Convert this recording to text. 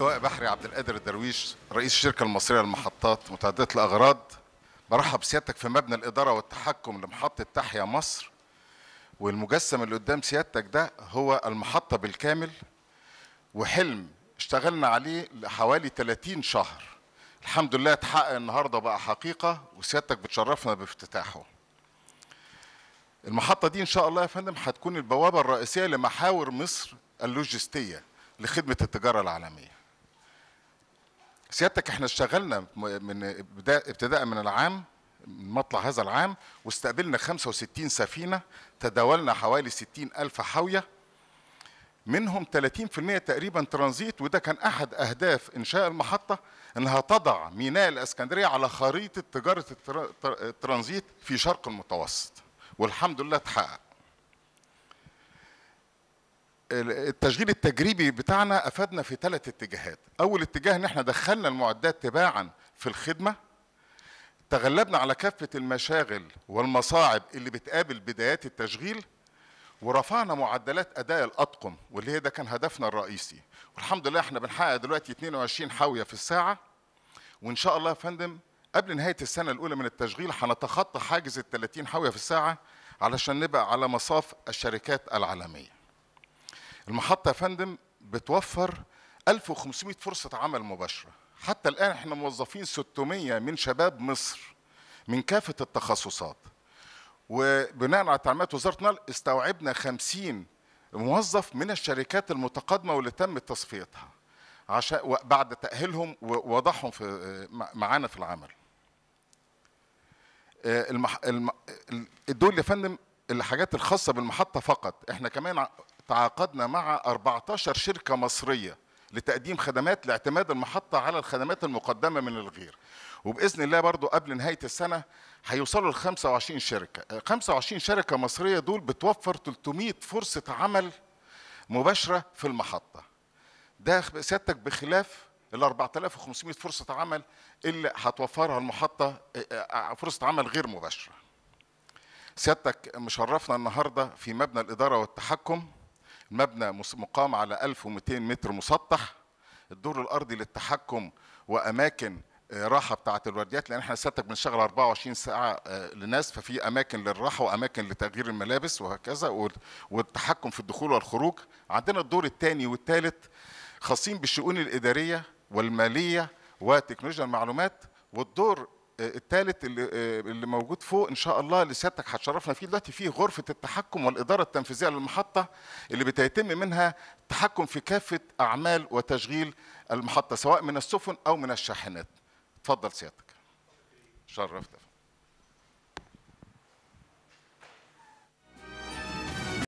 لواء بحري عبد القادر الدرويش رئيس الشركه المصريه للمحطات متعدده الاغراض برحب سيادتك في مبنى الاداره والتحكم لمحطه تحيا مصر والمجسم اللي قدام سيادتك ده هو المحطه بالكامل وحلم اشتغلنا عليه لحوالي 30 شهر الحمد لله اتحقق النهارده بقى حقيقه وسيادتك بتشرفنا بافتتاحه المحطه دي ان شاء الله يا فندم هتكون البوابه الرئيسيه لمحاور مصر اللوجستيه لخدمه التجاره العالميه سيادتك احنا اشتغلنا من ابتداء من العام من مطلع هذا العام واستقبلنا 65 سفينة تداولنا حوالي 60 ألف حاوية منهم 30% تقريبا ترانزيت وده كان أحد أهداف إنشاء المحطة إنها تضع ميناء الإسكندرية على خريطة تجارة الترانزيت في شرق المتوسط والحمد لله اتحقق التشغيل التجريبي بتاعنا افادنا في ثلاث اتجاهات اول اتجاه ان احنا دخلنا المعدات تباعا في الخدمه تغلبنا على كافه المشاغل والمصاعب اللي بتقابل بدايات التشغيل ورفعنا معدلات اداء الاطقم واللي هي ده كان هدفنا الرئيسي والحمد لله احنا بنحقق دلوقتي 22 حاويه في الساعه وان شاء الله يا فندم قبل نهايه السنه الاولى من التشغيل هنتخطى حاجز ال 30 حاويه في الساعه علشان نبقى على مصاف الشركات العالميه المحطة يا فندم بتوفر 1500 فرصة عمل مباشرة حتى الآن احنا موظفين 600 من شباب مصر من كافة التخصصات وبناء على تعليمات وزارة النقل استوعبنا 50 موظف من الشركات المتقدمة واللي تم تصفيتها عشان بعد تأهيلهم ووضعهم في معانا في العمل آه، المح... الم... يا فندم الحاجات الخاصة بالمحطة فقط احنا كمان تعاقدنا مع 14 شركة مصرية لتقديم خدمات لاعتماد المحطة على الخدمات المقدمة من الغير وبإذن الله برضو قبل نهاية السنة هيوصلوا ل 25 شركة 25 شركة مصرية دول بتوفر 300 فرصة عمل مباشرة في المحطة ده سيادتك بخلاف ال 4500 فرصة عمل اللي هتوفرها المحطة آه، آه، آه، فرصة عمل غير مباشرة سيادتك مشرفنا النهاردة في مبنى الإدارة والتحكم المبنى مقام على 1200 متر مسطح الدور الارضي للتحكم واماكن آه، راحه بتاعه الورديات لان احنا سيادتك بنشتغل 24 ساعه آه، لناس ففي اماكن للراحه واماكن لتغيير الملابس وهكذا والتحكم في الدخول والخروج عندنا الدور الثاني والثالث خاصين بالشؤون الاداريه والماليه وتكنولوجيا المعلومات والدور الثالث اللي, آه، اللي موجود فوق ان شاء الله اللي سيادتك هتشرفنا فيه دلوقتي فيه غرفه التحكم والاداره التنفيذيه للمحطه اللي بتتم منها التحكم في كافه اعمال وتشغيل المحطه سواء من السفن او من الشاحنات اتفضل سيادتك شرفتنا